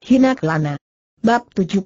Hina Kelana. Bab 71.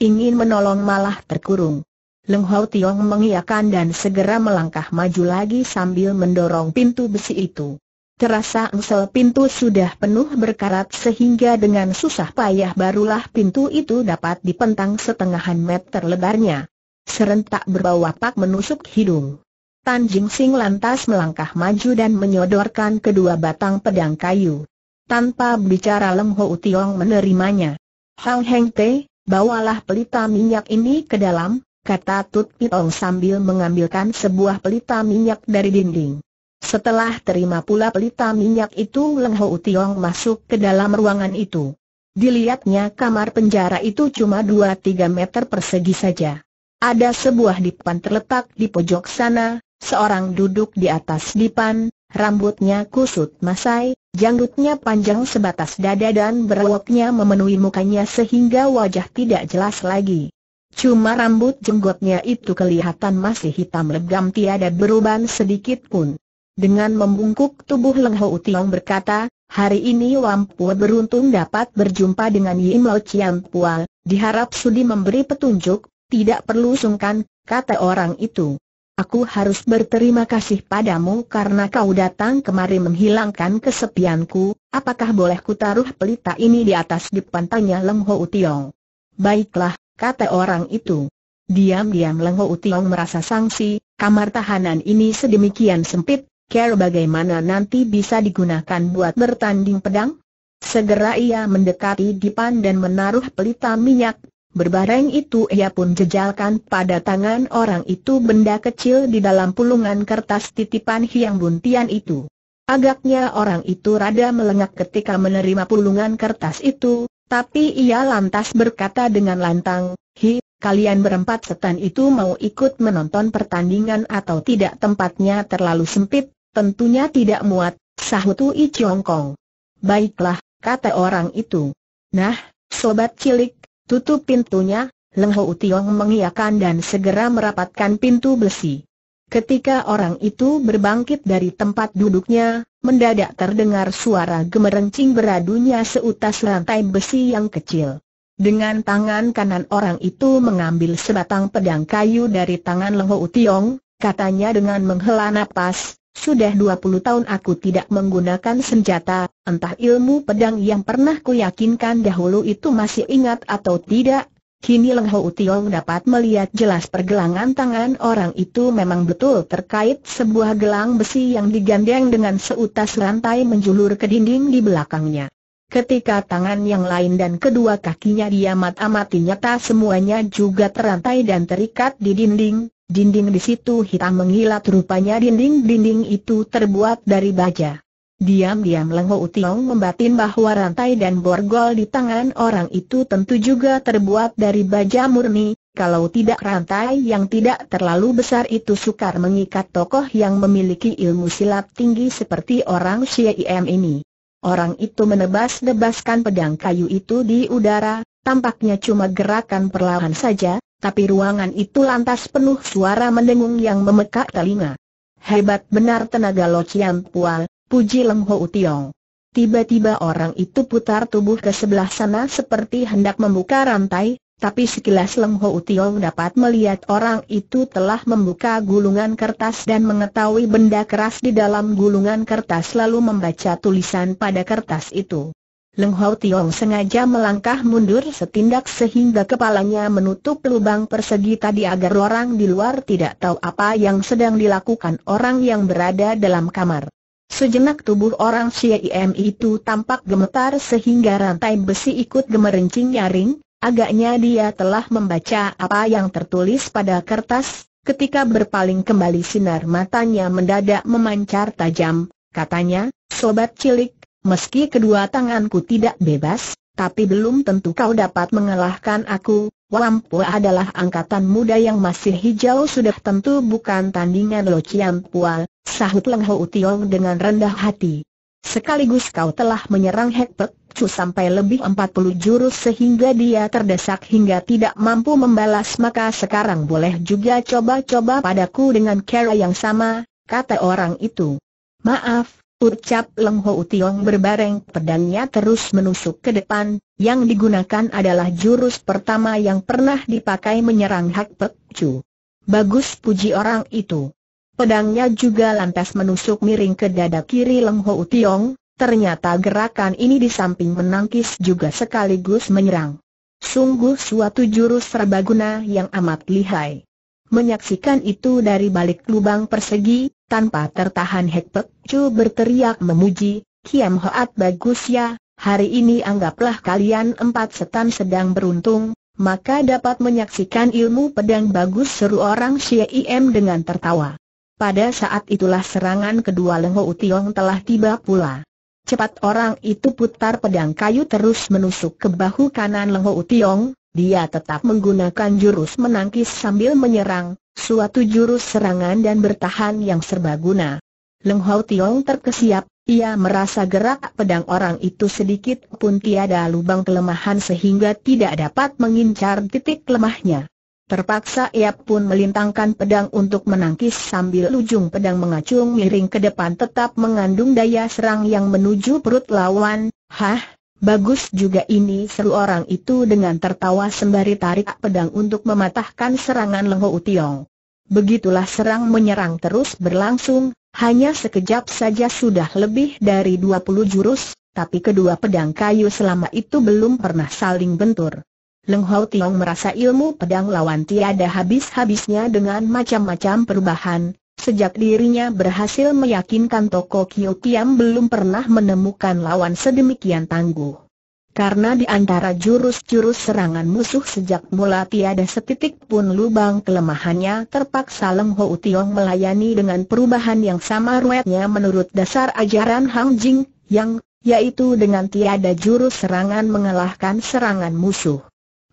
Ingin menolong malah terkurung. Leng Hau Tiong mengiyakan dan segera melangkah maju lagi sambil mendorong pintu besi itu. Terasa engsel pintu sudah penuh berkarat sehingga dengan susah payah barulah pintu itu dapat dipentang setengahan meter lebarnya. Serentak berbau apak menusuk hidung. Tan Jing Sing lantas melangkah maju dan menyodorkan kedua batang pedang kayu. Tanpa bicara Lem Ho Tiong menerimanya. Hang Heng Te, bawalah pelita minyak ini ke dalam, kata Tut Pitong sambil mengambilkan sebuah pelita minyak dari dinding. Setelah terima pula pelita minyak itu Leng Ho Tiong masuk ke dalam ruangan itu. Dilihatnya kamar penjara itu cuma 2-3 meter persegi saja. Ada sebuah dipan terletak di pojok sana, seorang duduk di atas dipan, rambutnya kusut masai, Janggutnya panjang sebatas dada dan berwoknya memenuhi mukanya sehingga wajah tidak jelas lagi. Cuma rambut jenggotnya itu kelihatan masih hitam legam tiada beruban sedikit pun. Dengan membungkuk tubuh Leng Ho Tiong berkata, hari ini Pua beruntung dapat berjumpa dengan Lo Chiam Pual, diharap Sudi memberi petunjuk, tidak perlu sungkan, kata orang itu. Aku harus berterima kasih padamu karena kau datang kemari menghilangkan kesepianku, apakah boleh ku taruh pelita ini di atas depan tanya Leng Ho Tiong. Baiklah, kata orang itu. Diam-diam Leng Ho Tiong merasa sangsi, kamar tahanan ini sedemikian sempit, kira bagaimana nanti bisa digunakan buat bertanding pedang? Segera ia mendekati Dipan dan menaruh pelita minyak Berbareng itu ia pun jejalkan pada tangan orang itu benda kecil di dalam pulungan kertas titipan Hiang Buntian itu. Agaknya orang itu rada melengak ketika menerima pulungan kertas itu, tapi ia lantas berkata dengan lantang, Hi, kalian berempat setan itu mau ikut menonton pertandingan atau tidak tempatnya terlalu sempit, tentunya tidak muat, sahutu I Chiong Kong. Baiklah, kata orang itu. Nah, sobat cilik, Tutup pintunya, Leng Ho Tiong mengiakan dan segera merapatkan pintu besi. Ketika orang itu berbangkit dari tempat duduknya, mendadak terdengar suara gemerencing beradunya seutas rantai besi yang kecil. Dengan tangan kanan orang itu mengambil sebatang pedang kayu dari tangan Leng Ho Tiong, katanya dengan menghela napas, sudah 20 tahun aku tidak menggunakan senjata, Entah ilmu pedang yang pernah ku yakinkan dahulu itu masih ingat atau tidak, kini Leng Hou Tiong dapat melihat jelas pergelangan tangan orang itu memang betul terkait sebuah gelang besi yang digandeng dengan seutas rantai menjulur ke dinding di belakangnya. Ketika tangan yang lain dan kedua kakinya diamat-amati nyata semuanya juga terantai dan terikat di dinding, dinding di situ hitam mengilat rupanya dinding-dinding itu terbuat dari baja. Diam-diam Lengho Utiong membatin bahwa rantai dan borgol di tangan orang itu tentu juga terbuat dari baja murni, kalau tidak rantai yang tidak terlalu besar itu sukar mengikat tokoh yang memiliki ilmu silat tinggi seperti orang Siem ini. Orang itu menebas-debaskan pedang kayu itu di udara, tampaknya cuma gerakan perlahan saja, tapi ruangan itu lantas penuh suara mendengung yang memekak telinga. Hebat benar tenaga Lo Chiang Pual, puji Leng Ho Tiong. Tiba-tiba orang itu putar tubuh ke sebelah sana seperti hendak membuka rantai, tapi sekilas Leng Ho Tiong dapat melihat orang itu telah membuka gulungan kertas dan mengetahui benda keras di dalam gulungan kertas lalu membaca tulisan pada kertas itu. Leng Ho Tiong sengaja melangkah mundur setindak sehingga kepalanya menutup lubang persegi tadi agar orang di luar tidak tahu apa yang sedang dilakukan orang yang berada dalam kamar. Sejenak tubuh orang CIM itu tampak gemetar sehingga rantai besi ikut gemerincing nyaring, agaknya dia telah membaca apa yang tertulis pada kertas, ketika berpaling kembali sinar matanya mendadak memancar tajam, katanya, sobat cilik, meski kedua tanganku tidak bebas, tapi belum tentu kau dapat mengalahkan aku, Wampua adalah angkatan muda yang masih hijau sudah tentu bukan tandingan Lo Chiang Pua, sahut Leng Ho Utiong dengan rendah hati. Sekaligus kau telah menyerang Hek Pek Chu sampai lebih 40 jurus sehingga dia terdesak hingga tidak mampu membalas maka sekarang boleh juga coba-coba padaku dengan cara yang sama, kata orang itu. Maaf, Ucap Leng Ho Utiong berbareng pedangnya terus menusuk ke depan, yang digunakan adalah jurus pertama yang pernah dipakai menyerang Hak Pek Chu. Bagus puji orang itu. Pedangnya juga lantas menusuk miring ke dada kiri Leng Ho Utiong, ternyata gerakan ini di samping menangkis juga sekaligus menyerang. Sungguh suatu jurus serbaguna yang amat lihai. Menyaksikan itu dari balik lubang persegi, tanpa tertahan Hek Chu berteriak memuji, Kiam Hoat bagus ya, hari ini anggaplah kalian empat setan sedang beruntung, maka dapat menyaksikan ilmu pedang bagus seru orang Im dengan tertawa. Pada saat itulah serangan kedua Leng Lengho Utiong telah tiba pula. Cepat orang itu putar pedang kayu terus menusuk ke bahu kanan Leng Lengho Utiong, dia tetap menggunakan jurus menangkis sambil menyerang, suatu jurus serangan dan bertahan yang serbaguna. Leng Hau Tiong terkesiap, ia merasa gerak pedang orang itu sedikit pun tiada lubang kelemahan sehingga tidak dapat mengincar titik lemahnya. Terpaksa ia pun melintangkan pedang untuk menangkis sambil ujung pedang mengacung miring ke depan tetap mengandung daya serang yang menuju perut lawan. Hah, Bagus juga ini seru orang itu dengan tertawa sembari tarik pedang untuk mematahkan serangan Leng Ho Tiong. Begitulah serang menyerang terus berlangsung, hanya sekejap saja sudah lebih dari 20 jurus, tapi kedua pedang kayu selama itu belum pernah saling bentur. Leng Ho Tiong merasa ilmu pedang lawan tiada habis-habisnya dengan macam-macam perubahan, Sejak dirinya berhasil meyakinkan Toko Kyo Kiam belum pernah menemukan lawan sedemikian tangguh. Karena di antara jurus-jurus serangan musuh sejak mula tiada setitik pun lubang kelemahannya terpaksa Leng Ho Tiong melayani dengan perubahan yang sama ruetnya menurut dasar ajaran Hang Jing, yang, yaitu dengan tiada jurus serangan mengalahkan serangan musuh.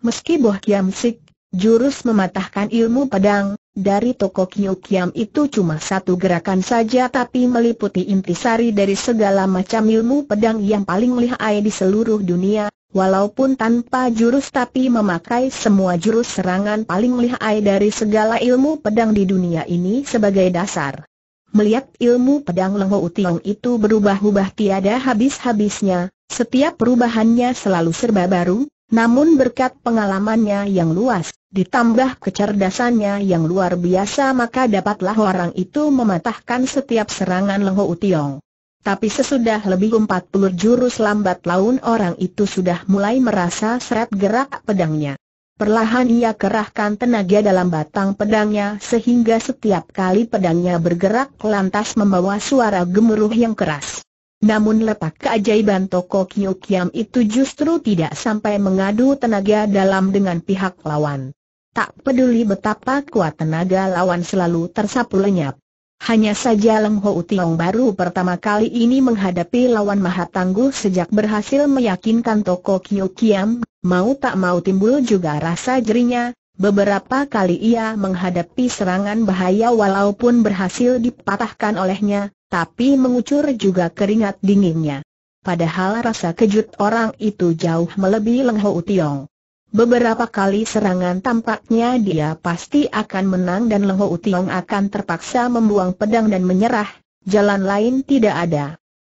Meski Boh Kiam Sik, jurus mematahkan ilmu pedang, dari toko Kyukiam itu cuma satu gerakan saja tapi meliputi intisari dari segala macam ilmu pedang yang paling lihai di seluruh dunia, walaupun tanpa jurus tapi memakai semua jurus serangan paling lihai dari segala ilmu pedang di dunia ini sebagai dasar. Melihat ilmu pedang Lengho Utiong itu berubah-ubah tiada habis-habisnya, setiap perubahannya selalu serba baru, namun berkat pengalamannya yang luas, ditambah kecerdasannya yang luar biasa maka dapatlah orang itu mematahkan setiap serangan Lengho Utiong. Tapi sesudah lebih 40 jurus lambat laun orang itu sudah mulai merasa seret gerak pedangnya. Perlahan ia kerahkan tenaga dalam batang pedangnya sehingga setiap kali pedangnya bergerak lantas membawa suara gemuruh yang keras. Namun letak keajaiban toko Kyukyam itu justru tidak sampai mengadu tenaga dalam dengan pihak lawan. Tak peduli betapa kuat tenaga lawan selalu tersapu lenyap. Hanya saja Leng Ho Tiong baru pertama kali ini menghadapi lawan maha tangguh sejak berhasil meyakinkan toko Kyukyam, mau tak mau timbul juga rasa jerinya, Beberapa kali ia menghadapi serangan bahaya walaupun berhasil dipatahkan olehnya, tapi mengucur juga keringat dinginnya. Padahal rasa kejut orang itu jauh melebihi Leng Ho Utiong. Beberapa kali serangan tampaknya dia pasti akan menang dan Leng Ho Utiong akan terpaksa membuang pedang dan menyerah, jalan lain tidak ada.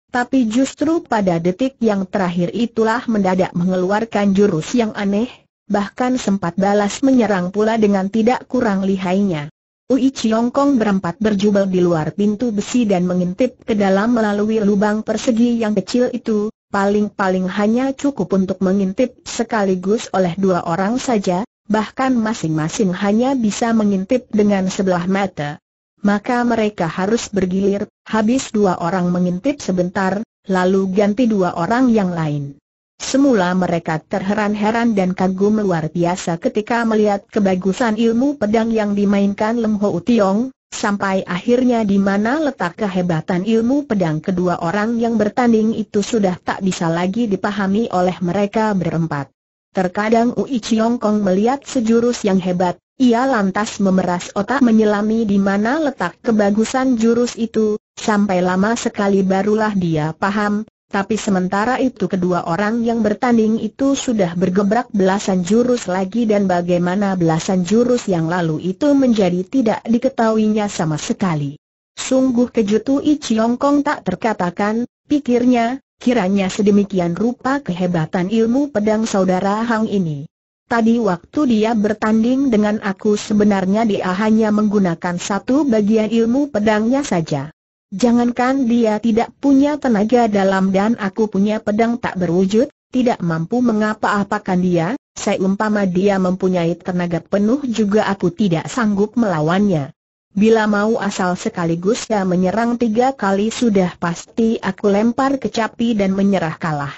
Tapi justru pada detik yang terakhir itulah mendadak mengeluarkan jurus yang aneh, bahkan sempat balas menyerang pula dengan tidak kurang lihainya. Ui Chiong Kong berempat berjubel di luar pintu besi dan mengintip ke dalam melalui lubang persegi yang kecil itu, paling-paling hanya cukup untuk mengintip sekaligus oleh dua orang saja, bahkan masing-masing hanya bisa mengintip dengan sebelah mata. Maka mereka harus bergilir, habis dua orang mengintip sebentar, lalu ganti dua orang yang lain. Semula mereka terheran-heran dan kagum luar biasa ketika melihat kebagusan ilmu pedang yang dimainkan Lem Ho Tiong, sampai akhirnya di mana letak kehebatan ilmu pedang kedua orang yang bertanding itu sudah tak bisa lagi dipahami oleh mereka berempat. Terkadang Ui Chiong Kong melihat sejurus yang hebat, ia lantas memeras otak menyelami di mana letak kebagusan jurus itu, sampai lama sekali barulah dia paham, tapi sementara itu kedua orang yang bertanding itu sudah bergebrak belasan jurus lagi dan bagaimana belasan jurus yang lalu itu menjadi tidak diketahuinya sama sekali. Sungguh kejutu I Chiong Kong tak terkatakan, pikirnya, kiranya sedemikian rupa kehebatan ilmu pedang saudara Hang ini. Tadi waktu dia bertanding dengan aku sebenarnya dia hanya menggunakan satu bagian ilmu pedangnya saja. Jangankan dia tidak punya tenaga dalam dan aku punya pedang tak berwujud, tidak mampu mengapa-apakan dia, Saya umpama dia mempunyai tenaga penuh juga aku tidak sanggup melawannya. Bila mau asal sekaligus dia menyerang tiga kali sudah pasti aku lempar kecapi dan menyerah kalah.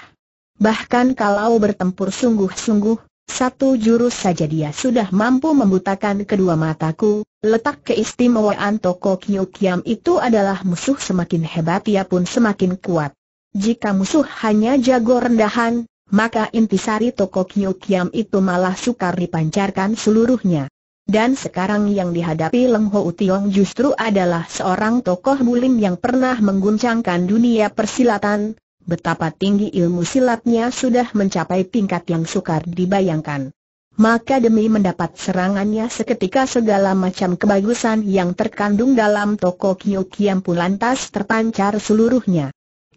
Bahkan kalau bertempur sungguh-sungguh, satu jurus saja dia sudah mampu membutakan kedua mataku, letak keistimewaan toko Kyokiam itu adalah musuh semakin hebat ia pun semakin kuat. Jika musuh hanya jago rendahan, maka intisari toko Kyokiam itu malah sukar dipancarkan seluruhnya. Dan sekarang yang dihadapi Leng Ho Utiong justru adalah seorang tokoh bulim yang pernah mengguncangkan dunia persilatan, betapa tinggi ilmu silatnya sudah mencapai tingkat yang sukar dibayangkan. Maka demi mendapat serangannya seketika segala macam kebagusan yang terkandung dalam toko Kiu pun lantas terpancar seluruhnya.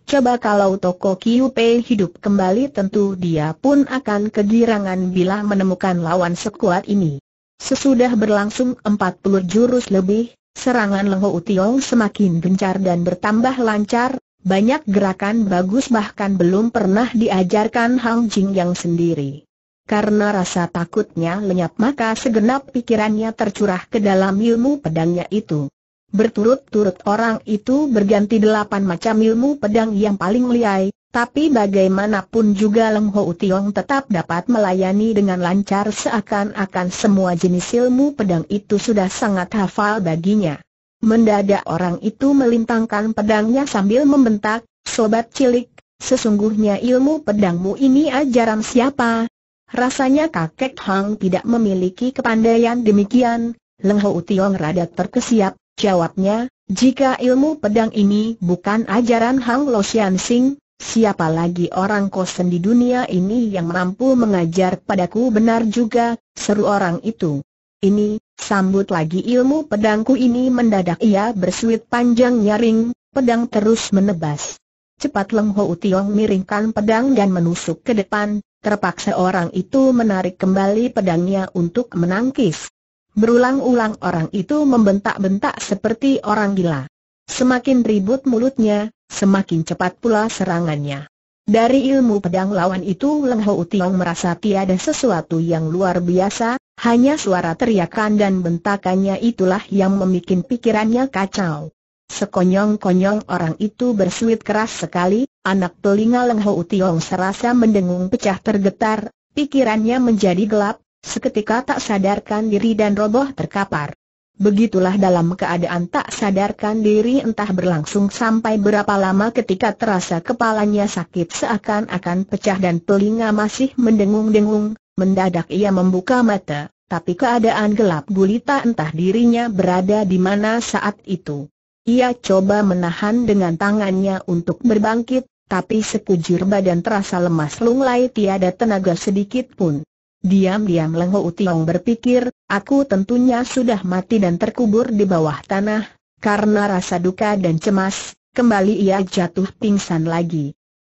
Coba kalau toko Kiu Pei hidup kembali tentu dia pun akan kegirangan bila menemukan lawan sekuat ini. Sesudah berlangsung 40 jurus lebih, serangan Leho Utiong semakin gencar dan bertambah lancar, banyak gerakan bagus bahkan belum pernah diajarkan Hang Jing yang sendiri. Karena rasa takutnya lenyap maka segenap pikirannya tercurah ke dalam ilmu pedangnya itu. Berturut-turut orang itu berganti delapan macam ilmu pedang yang paling liai, tapi bagaimanapun juga Leng Ho Tiong tetap dapat melayani dengan lancar seakan-akan semua jenis ilmu pedang itu sudah sangat hafal baginya. Mendadak orang itu melintangkan pedangnya sambil membentak, Sobat cilik, sesungguhnya ilmu pedangmu ini ajaran siapa? Rasanya kakek Hang tidak memiliki kepandaian demikian, Leng Hou Tiong rada terkesiap, jawabnya, jika ilmu pedang ini bukan ajaran Hang Lo Xian Sing, siapa lagi orang kosen di dunia ini yang mampu mengajar padaku benar juga, seru orang itu. Ini, Sambut lagi ilmu pedangku ini mendadak ia bersuit panjang nyaring, pedang terus menebas. Cepat Leng Ho Utiong miringkan pedang dan menusuk ke depan, terpaksa orang itu menarik kembali pedangnya untuk menangkis. Berulang-ulang orang itu membentak-bentak seperti orang gila. Semakin ribut mulutnya, semakin cepat pula serangannya. Dari ilmu pedang lawan itu Leng Ho Utiong merasa tiada sesuatu yang luar biasa, hanya suara teriakan dan bentakannya itulah yang membuat pikirannya kacau. Sekonyong-konyong orang itu bersuit keras sekali, anak telinga Leng Ho Tiong serasa mendengung pecah tergetar, pikirannya menjadi gelap, seketika tak sadarkan diri dan roboh terkapar. Begitulah dalam keadaan tak sadarkan diri entah berlangsung sampai berapa lama ketika terasa kepalanya sakit seakan-akan pecah dan telinga masih mendengung-dengung, Mendadak ia membuka mata, tapi keadaan gelap gulita entah dirinya berada di mana saat itu. Ia coba menahan dengan tangannya untuk berbangkit, tapi sekujur badan terasa lemas lunglai tiada tenaga sedikit pun. Diam-diam Lengho Tiong berpikir, aku tentunya sudah mati dan terkubur di bawah tanah, karena rasa duka dan cemas, kembali ia jatuh pingsan lagi.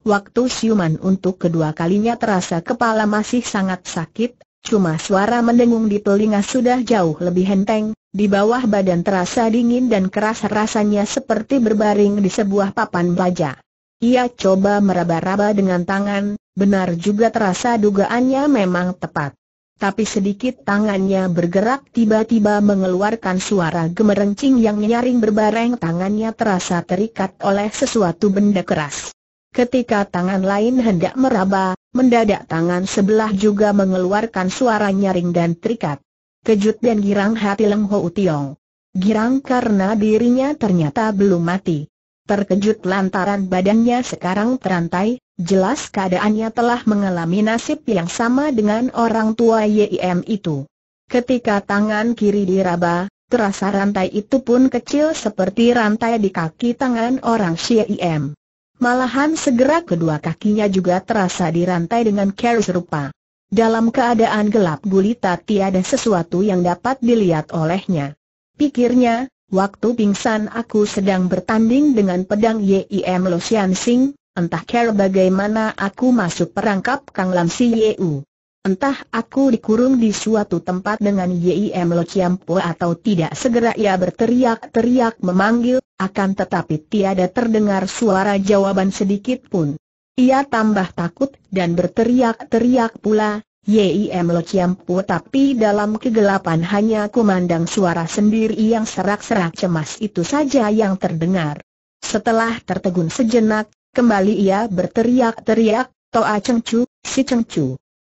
Waktu siuman untuk kedua kalinya terasa kepala masih sangat sakit, cuma suara mendengung di telinga sudah jauh lebih henteng, di bawah badan terasa dingin dan keras rasanya seperti berbaring di sebuah papan baja. Ia coba meraba-raba dengan tangan, benar juga terasa dugaannya memang tepat. Tapi sedikit tangannya bergerak tiba-tiba mengeluarkan suara gemerencing yang nyaring berbareng tangannya terasa terikat oleh sesuatu benda keras. Ketika tangan lain hendak meraba, mendadak tangan sebelah juga mengeluarkan suara nyaring dan terikat. Kejut dan girang hati Leng Ho Tiong. Girang karena dirinya ternyata belum mati. Terkejut lantaran badannya sekarang terantai, jelas keadaannya telah mengalami nasib yang sama dengan orang tua YIM itu. Ketika tangan kiri diraba, terasa rantai itu pun kecil seperti rantai di kaki tangan orang YIM. Malahan segera kedua kakinya juga terasa dirantai dengan keris rupa. Dalam keadaan gelap gulita tiada sesuatu yang dapat dilihat olehnya. Pikirnya, waktu pingsan aku sedang bertanding dengan pedang Yim Lo Sian Sing, entah care bagaimana aku masuk perangkap Kang Lam Si U. Entah aku dikurung di suatu tempat dengan Yim Lo Po atau tidak segera ia berteriak-teriak memanggil, akan tetapi tiada terdengar suara jawaban sedikit pun. Ia tambah takut dan berteriak-teriak pula, Yim Lo Po. tapi dalam kegelapan hanya mandang suara sendiri yang serak-serak cemas itu saja yang terdengar. Setelah tertegun sejenak, kembali ia berteriak-teriak, Toa Cheng si Cheng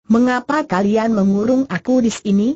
Mengapa kalian mengurung aku di sini?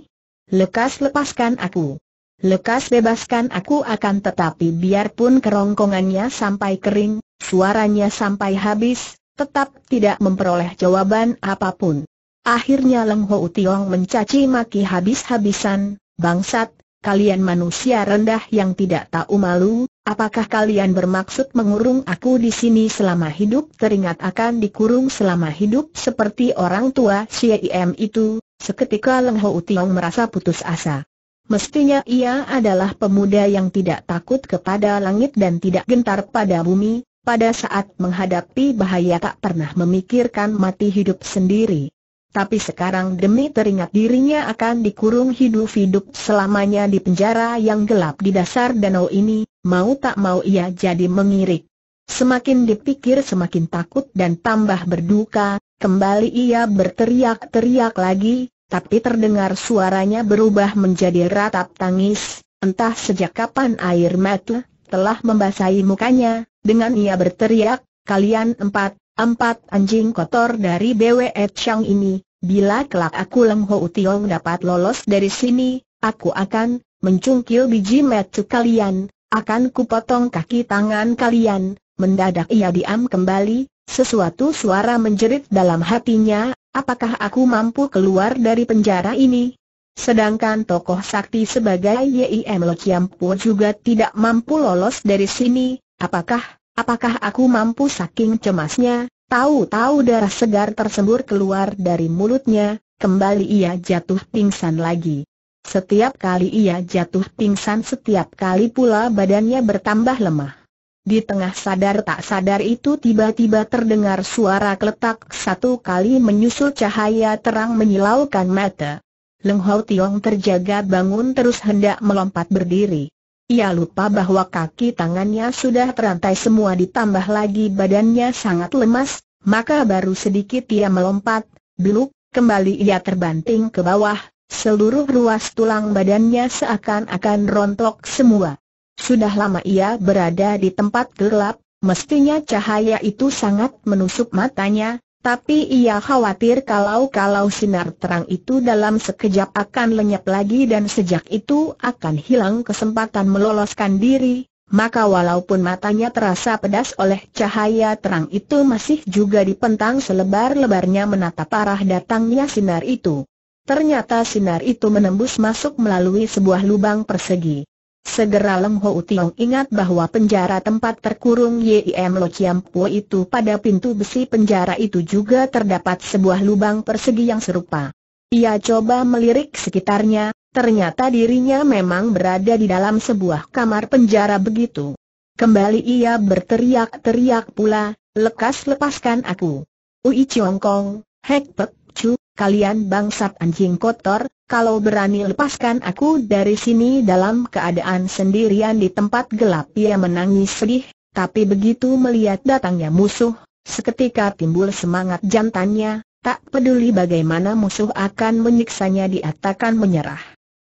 Lekas lepaskan aku. Lekas bebaskan aku akan tetapi biarpun kerongkongannya sampai kering, suaranya sampai habis, tetap tidak memperoleh jawaban apapun. Akhirnya Leng Ho Tiong mencaci maki habis-habisan, bangsat, kalian manusia rendah yang tidak tahu malu, Apakah kalian bermaksud mengurung aku di sini selama hidup? Teringat akan dikurung selama hidup seperti orang tua CIM itu, seketika Leng Ho Tiong merasa putus asa. Mestinya ia adalah pemuda yang tidak takut kepada langit dan tidak gentar pada bumi, pada saat menghadapi bahaya tak pernah memikirkan mati hidup sendiri. Tapi sekarang demi teringat dirinya akan dikurung hidup-hidup selamanya di penjara yang gelap di dasar danau ini, mau tak mau ia jadi mengirik. Semakin dipikir semakin takut dan tambah berduka, kembali ia berteriak-teriak lagi, tapi terdengar suaranya berubah menjadi ratap tangis, entah sejak kapan air mata telah membasahi mukanya, dengan ia berteriak, kalian empat, Empat anjing kotor dari BW Chang ini, bila kelak aku Leng Ho Tiong dapat lolos dari sini, aku akan mencungkil biji metu kalian, akan kupotong kaki tangan kalian. Mendadak ia diam kembali, sesuatu suara menjerit dalam hatinya, apakah aku mampu keluar dari penjara ini? Sedangkan tokoh sakti sebagai Yim Lo Chiam Po juga tidak mampu lolos dari sini, apakah Apakah aku mampu saking cemasnya, tahu-tahu darah segar tersembur keluar dari mulutnya, kembali ia jatuh pingsan lagi. Setiap kali ia jatuh pingsan setiap kali pula badannya bertambah lemah. Di tengah sadar tak sadar itu tiba-tiba terdengar suara keletak satu kali menyusul cahaya terang menyilaukan mata. Leng Hou Tiong terjaga bangun terus hendak melompat berdiri. Ia lupa bahwa kaki tangannya sudah terantai semua ditambah lagi badannya sangat lemas, maka baru sedikit ia melompat, beluk, kembali ia terbanting ke bawah, seluruh ruas tulang badannya seakan-akan rontok semua. Sudah lama ia berada di tempat gelap, mestinya cahaya itu sangat menusuk matanya, tapi ia khawatir kalau-kalau sinar terang itu dalam sekejap akan lenyap lagi dan sejak itu akan hilang kesempatan meloloskan diri, maka walaupun matanya terasa pedas oleh cahaya terang itu masih juga dipentang selebar-lebarnya menatap parah datangnya sinar itu. Ternyata sinar itu menembus masuk melalui sebuah lubang persegi. Segera Leng Ho Tiong ingat bahwa penjara tempat terkurung Yim Lo Chiam Po itu pada pintu besi penjara itu juga terdapat sebuah lubang persegi yang serupa. Ia coba melirik sekitarnya, ternyata dirinya memang berada di dalam sebuah kamar penjara begitu. Kembali ia berteriak-teriak pula, lekas lepaskan aku. Ui Chiong Kong, Hek Pek, lucu, kalian bangsat anjing kotor, kalau berani lepaskan aku dari sini dalam keadaan sendirian di tempat gelap ia menangis sedih, tapi begitu melihat datangnya musuh, seketika timbul semangat jantannya, tak peduli bagaimana musuh akan menyiksanya diatakan menyerah.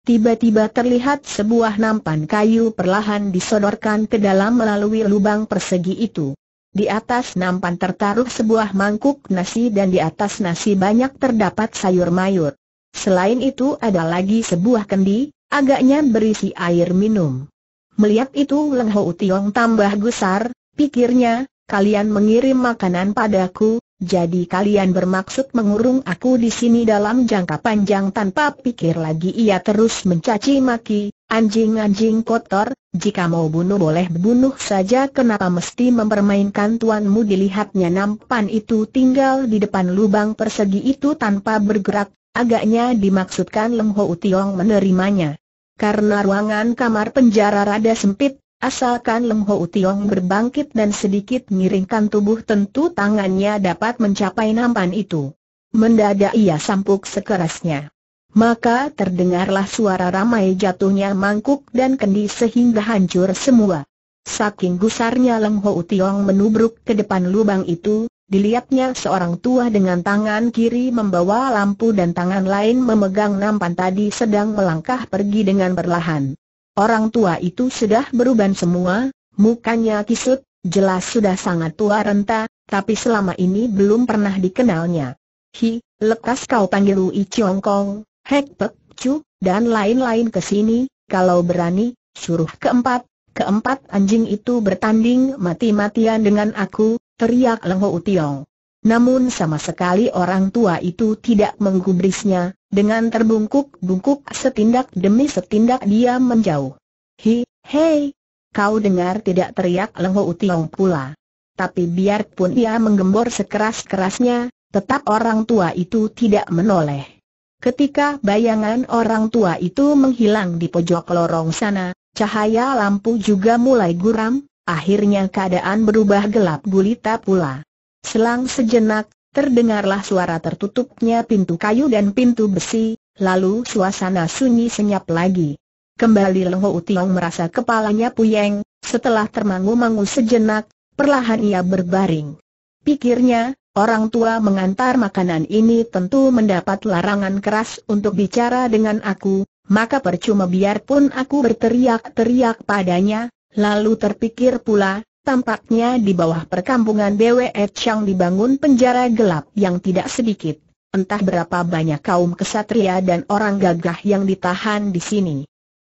Tiba-tiba terlihat sebuah nampan kayu perlahan disodorkan ke dalam melalui lubang persegi itu. Di atas nampan tertaruh sebuah mangkuk nasi dan di atas nasi banyak terdapat sayur mayur. Selain itu ada lagi sebuah kendi, agaknya berisi air minum. Melihat itu Leng Ho Tiong tambah gusar, pikirnya, kalian mengirim makanan padaku, jadi kalian bermaksud mengurung aku di sini dalam jangka panjang tanpa pikir lagi ia terus mencaci maki, Anjing-anjing kotor, jika mau bunuh boleh bunuh saja kenapa mesti mempermainkan tuanmu dilihatnya nampan itu tinggal di depan lubang persegi itu tanpa bergerak, agaknya dimaksudkan Leng Ho Tiong menerimanya. Karena ruangan kamar penjara rada sempit, asalkan Leng Ho Tiong berbangkit dan sedikit miringkan tubuh tentu tangannya dapat mencapai nampan itu. Mendadak ia sampuk sekerasnya maka terdengarlah suara ramai jatuhnya mangkuk dan kendi sehingga hancur semua. Saking gusarnya Leng Ho Tiong menubruk ke depan lubang itu, dilihatnya seorang tua dengan tangan kiri membawa lampu dan tangan lain memegang nampan tadi sedang melangkah pergi dengan perlahan. Orang tua itu sudah beruban semua, mukanya kisut, jelas sudah sangat tua renta, tapi selama ini belum pernah dikenalnya. Hi, lekas kau panggil Ui Chiong Kong, Hek Pek Cu, dan lain-lain ke sini, kalau berani, suruh keempat. Keempat anjing itu bertanding mati-matian dengan aku, teriak Lengho Utiong. Namun sama sekali orang tua itu tidak menggubrisnya, dengan terbungkuk-bungkuk setindak demi setindak dia menjauh. Hi, hei, kau dengar tidak teriak Lengho Utiong pula. Tapi biarpun ia menggembor sekeras-kerasnya, tetap orang tua itu tidak menoleh. Ketika bayangan orang tua itu menghilang di pojok lorong sana, cahaya lampu juga mulai guram, akhirnya keadaan berubah gelap gulita pula. Selang sejenak, terdengarlah suara tertutupnya pintu kayu dan pintu besi, lalu suasana sunyi senyap lagi. Kembali Lengho Utiong merasa kepalanya puyeng, setelah termangu-mangu sejenak, perlahan ia berbaring. Pikirnya, Orang tua mengantar makanan ini tentu mendapat larangan keras untuk bicara dengan aku, maka percuma biarpun aku berteriak-teriak padanya, lalu terpikir pula, tampaknya di bawah perkampungan Bwe Chang dibangun penjara gelap yang tidak sedikit. Entah berapa banyak kaum kesatria dan orang gagah yang ditahan di sini.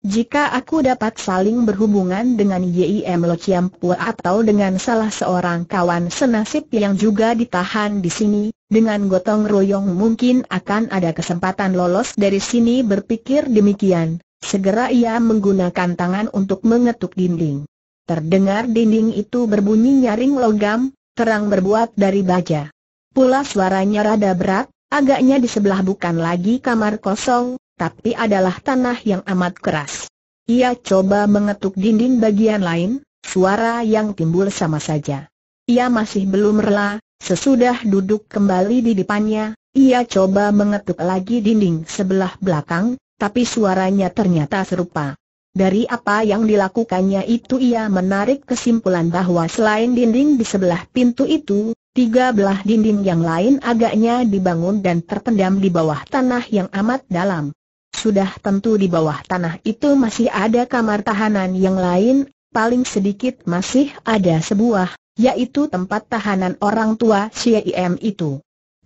Jika aku dapat saling berhubungan dengan YIM Lo Pua atau dengan salah seorang kawan senasib yang juga ditahan di sini, dengan gotong royong mungkin akan ada kesempatan lolos dari sini berpikir demikian. Segera ia menggunakan tangan untuk mengetuk dinding. Terdengar dinding itu berbunyi nyaring logam, terang berbuat dari baja. Pula suaranya rada berat, agaknya di sebelah bukan lagi kamar kosong, tapi adalah tanah yang amat keras. Ia coba mengetuk dinding bagian lain, suara yang timbul sama saja. Ia masih belum rela, sesudah duduk kembali di depannya, ia coba mengetuk lagi dinding sebelah belakang, tapi suaranya ternyata serupa. Dari apa yang dilakukannya itu ia menarik kesimpulan bahwa selain dinding di sebelah pintu itu, tiga belah dinding yang lain agaknya dibangun dan terpendam di bawah tanah yang amat dalam. Sudah tentu di bawah tanah itu masih ada kamar tahanan yang lain, paling sedikit masih ada sebuah, yaitu tempat tahanan orang tua CIM itu.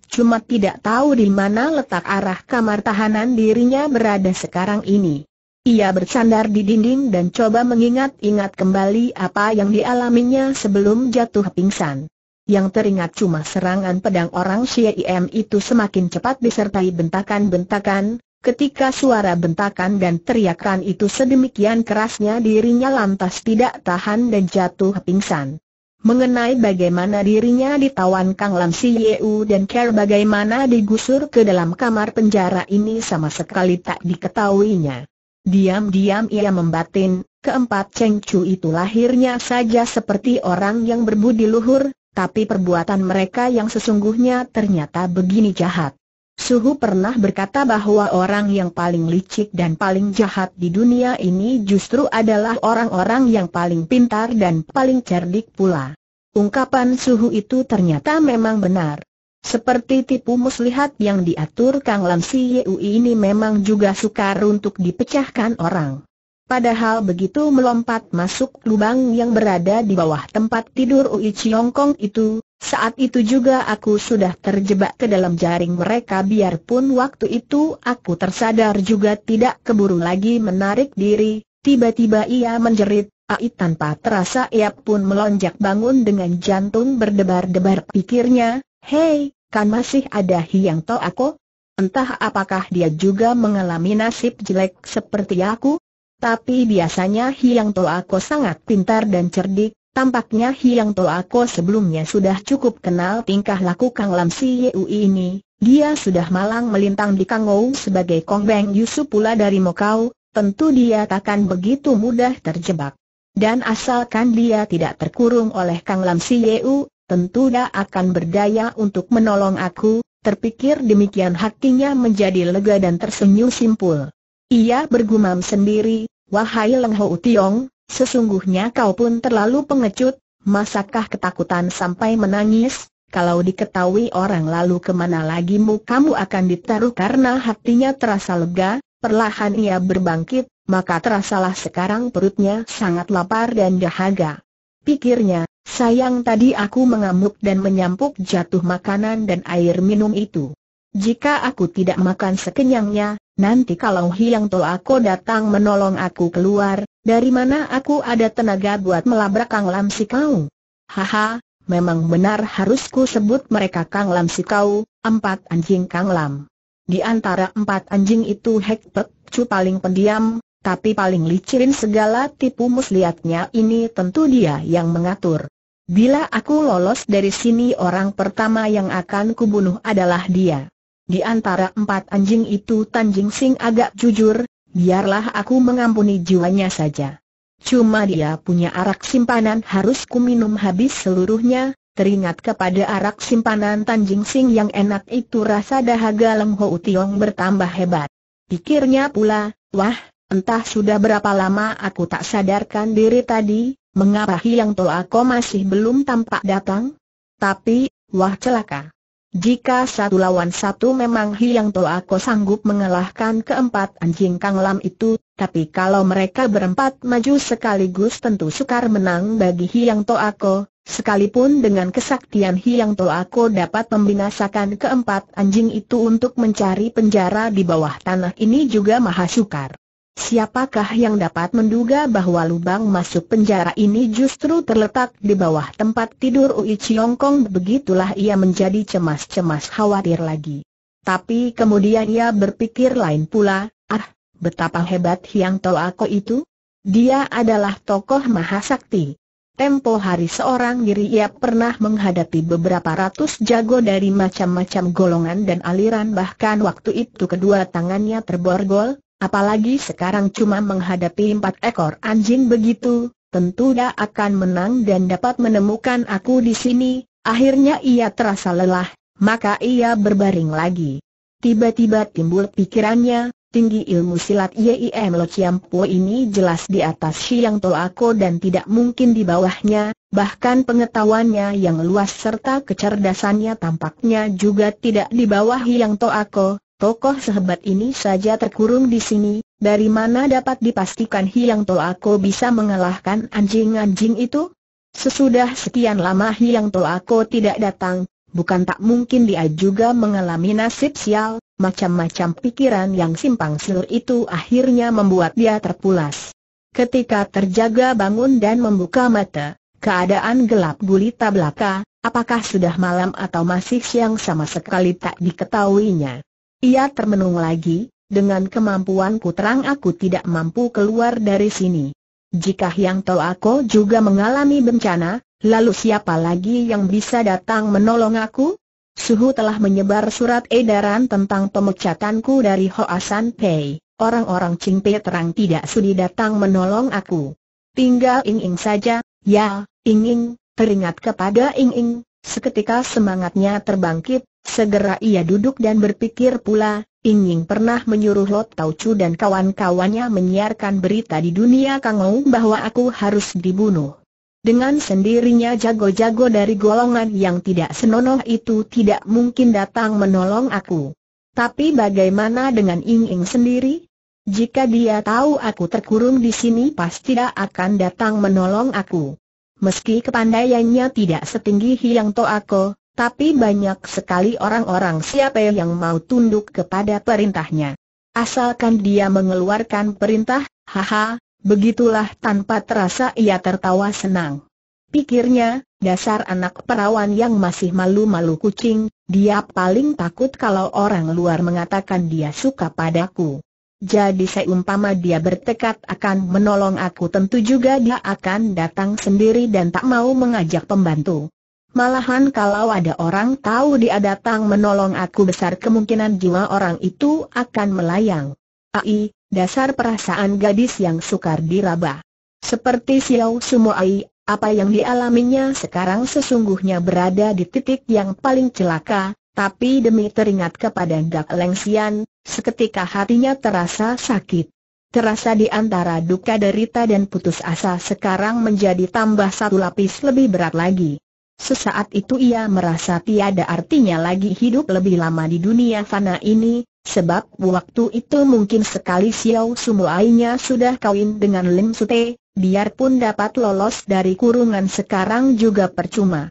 Cuma tidak tahu di mana letak arah kamar tahanan dirinya berada sekarang ini. Ia bersandar di dinding dan coba mengingat-ingat kembali apa yang dialaminya sebelum jatuh pingsan. Yang teringat cuma serangan pedang orang C.I.M itu semakin cepat disertai bentakan-bentakan, Ketika suara bentakan dan teriakan itu sedemikian kerasnya dirinya lantas tidak tahan dan jatuh pingsan. Mengenai bagaimana dirinya ditawan Kang Lam Si Yeu dan Ker bagaimana digusur ke dalam kamar penjara ini sama sekali tak diketahuinya. Diam-diam ia membatin, keempat Cheng Chu itu lahirnya saja seperti orang yang berbudi luhur, tapi perbuatan mereka yang sesungguhnya ternyata begini jahat. Suhu pernah berkata bahwa orang yang paling licik dan paling jahat di dunia ini justru adalah orang-orang yang paling pintar dan paling cerdik pula. Ungkapan Suhu itu ternyata memang benar. Seperti tipu muslihat yang diatur Kang Lam Si Yeu ini memang juga sukar untuk dipecahkan orang. Padahal begitu melompat masuk lubang yang berada di bawah tempat tidur Ui Chiong Kong itu, saat itu juga aku sudah terjebak ke dalam jaring mereka biarpun waktu itu aku tersadar juga tidak keburu lagi menarik diri, tiba-tiba ia menjerit, ai tanpa terasa ia pun melonjak bangun dengan jantung berdebar-debar pikirnya, hei, kan masih ada hiang to aku? Entah apakah dia juga mengalami nasib jelek seperti aku? Tapi biasanya Hiang To aku sangat pintar dan cerdik, Tampaknya Hiang Ko sebelumnya sudah cukup kenal tingkah laku Kang Lam Si Yeu ini, dia sudah malang melintang di Kang Kangou sebagai Kong Beng Yusu pula dari Mokau, tentu dia takkan begitu mudah terjebak. Dan asalkan dia tidak terkurung oleh Kang Lam Si Yeu, tentu dia akan berdaya untuk menolong aku, terpikir demikian hatinya menjadi lega dan tersenyum simpul. Ia bergumam sendiri, wahai Leng Ho Tiong, Sesungguhnya kau pun terlalu pengecut, masakah ketakutan sampai menangis? Kalau diketahui orang lalu kemana lagi mu kamu akan ditaruh karena hatinya terasa lega, perlahan ia berbangkit, maka terasalah sekarang perutnya sangat lapar dan dahaga. Pikirnya, sayang tadi aku mengamuk dan menyampuk jatuh makanan dan air minum itu. Jika aku tidak makan sekenyangnya, nanti kalau Hiang aku datang menolong aku keluar, dari mana aku ada tenaga buat melabrak Kang Lam si kau? Haha, memang benar harus sebut mereka Kang Lam si kau, empat anjing Kang Lam. Di antara empat anjing itu Hek Pek Cu paling pendiam, tapi paling licirin segala tipu muslihatnya ini tentu dia yang mengatur. Bila aku lolos dari sini orang pertama yang akan kubunuh adalah dia. Di antara empat anjing itu Tanjing Sing agak jujur, biarlah aku mengampuni jiwanya saja. Cuma dia punya arak simpanan harus ku minum habis seluruhnya, teringat kepada arak simpanan Tanjing Sing yang enak itu rasa dahaga Leng Ho Tiong bertambah hebat. Pikirnya pula, wah, entah sudah berapa lama aku tak sadarkan diri tadi, mengapa Hiang Toa kau masih belum tampak datang? Tapi, wah celaka. Jika satu lawan satu memang Hiang Toako sanggup mengalahkan keempat anjing Kang Lam itu, tapi kalau mereka berempat maju sekaligus tentu sukar menang bagi Hiang Toako, sekalipun dengan kesaktian Hiang Toako dapat membinasakan keempat anjing itu untuk mencari penjara di bawah tanah ini juga maha sukar. Siapakah yang dapat menduga bahwa lubang masuk penjara ini justru terletak di bawah tempat tidur Ui Chiong Kong begitulah ia menjadi cemas-cemas khawatir lagi. Tapi kemudian ia berpikir lain pula, ah, betapa hebat Hiang Toako itu. Dia adalah tokoh mahasakti. Tempo hari seorang diri ia pernah menghadapi beberapa ratus jago dari macam-macam golongan dan aliran bahkan waktu itu kedua tangannya terborgol, Apalagi sekarang cuma menghadapi empat ekor anjing begitu, tentu dia akan menang dan dapat menemukan aku di sini. Akhirnya ia terasa lelah, maka ia berbaring lagi. Tiba-tiba timbul pikirannya, tinggi ilmu silat YIM Lo Chiam Po ini jelas di atas Xiang Toako dan tidak mungkin di bawahnya, bahkan pengetahuannya yang luas serta kecerdasannya tampaknya juga tidak di bawah Xiang Toako, Tokoh sehebat ini saja terkurung di sini, dari mana dapat dipastikan Hiang Toa Ko bisa mengalahkan anjing-anjing itu? Sesudah sekian lama Hiang Toa Ko tidak datang, bukan tak mungkin dia juga mengalami nasib sial, macam-macam pikiran yang simpang siur itu akhirnya membuat dia terpulas. Ketika terjaga bangun dan membuka mata, keadaan gelap gulita belaka, apakah sudah malam atau masih siang sama sekali tak diketahuinya. Ia termenung lagi, dengan kemampuanku terang aku tidak mampu keluar dari sini. Jika yang Hyang aku juga mengalami bencana, lalu siapa lagi yang bisa datang menolong aku? Suhu telah menyebar surat edaran tentang pemecatanku dari Hoasan Pei. Orang-orang Pei terang tidak sudi datang menolong aku. Tinggal Ing Ing saja, ya, Ing Ing, teringat kepada Ing Ing, Seketika semangatnya terbangkit, segera ia duduk dan berpikir pula, ingin pernah menyuruh Lot Tau dan kawan-kawannya menyiarkan berita di dunia Kangou bahwa aku harus dibunuh. Dengan sendirinya jago-jago dari golongan yang tidak senonoh itu tidak mungkin datang menolong aku. Tapi bagaimana dengan Ying Ying sendiri? Jika dia tahu aku terkurung di sini pasti tidak akan datang menolong aku. Meski kepandaiannya tidak setinggi Hiang Toako, tapi banyak sekali orang-orang siapa yang mau tunduk kepada perintahnya. Asalkan dia mengeluarkan perintah, haha, begitulah tanpa terasa ia tertawa senang. Pikirnya, dasar anak perawan yang masih malu-malu kucing, dia paling takut kalau orang luar mengatakan dia suka padaku. Jadi seumpama dia bertekad akan menolong aku tentu juga dia akan datang sendiri dan tak mau mengajak pembantu. Malahan kalau ada orang tahu dia datang menolong aku besar kemungkinan jiwa orang itu akan melayang. Ai, dasar perasaan gadis yang sukar diraba. Seperti Xiao semua Ai, apa yang dialaminya sekarang sesungguhnya berada di titik yang paling celaka, tapi demi teringat kepada Gak Lengsian, Seketika hatinya terasa sakit. Terasa di antara duka derita dan putus asa sekarang menjadi tambah satu lapis lebih berat lagi. Sesaat itu ia merasa tiada artinya lagi hidup lebih lama di dunia fana ini, sebab waktu itu mungkin sekali Xiao Sumuainya sudah kawin dengan Lim Sute, biarpun dapat lolos dari kurungan sekarang juga percuma.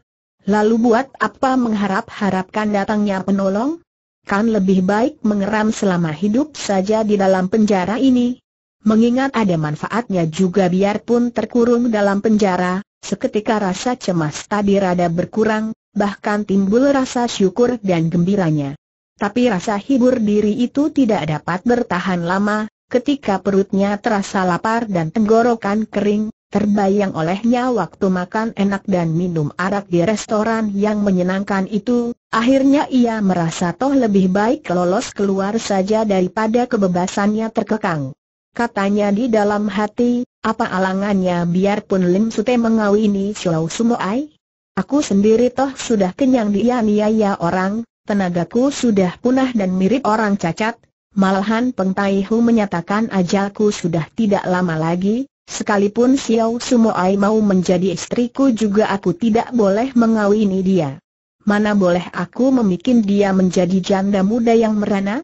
Lalu buat apa mengharap-harapkan datangnya penolong? akan lebih baik mengeram selama hidup saja di dalam penjara ini. Mengingat ada manfaatnya juga biarpun terkurung dalam penjara, seketika rasa cemas tadi rada berkurang, bahkan timbul rasa syukur dan gembiranya. Tapi rasa hibur diri itu tidak dapat bertahan lama, ketika perutnya terasa lapar dan tenggorokan kering, Terbayang olehnya waktu makan enak dan minum arak di restoran yang menyenangkan itu, akhirnya ia merasa toh lebih baik lolos keluar saja daripada kebebasannya terkekang. Katanya di dalam hati, apa alangannya biarpun Lim Sute mengawini Xiao Sumoai? Aku sendiri toh sudah kenyang dianiaya orang, tenagaku sudah punah dan mirip orang cacat, malahan Peng Tai Hu menyatakan ajalku sudah tidak lama lagi, Sekalipun Xiao Sumoai mau menjadi istriku juga aku tidak boleh mengawini dia. Mana boleh aku memikin dia menjadi janda muda yang merana?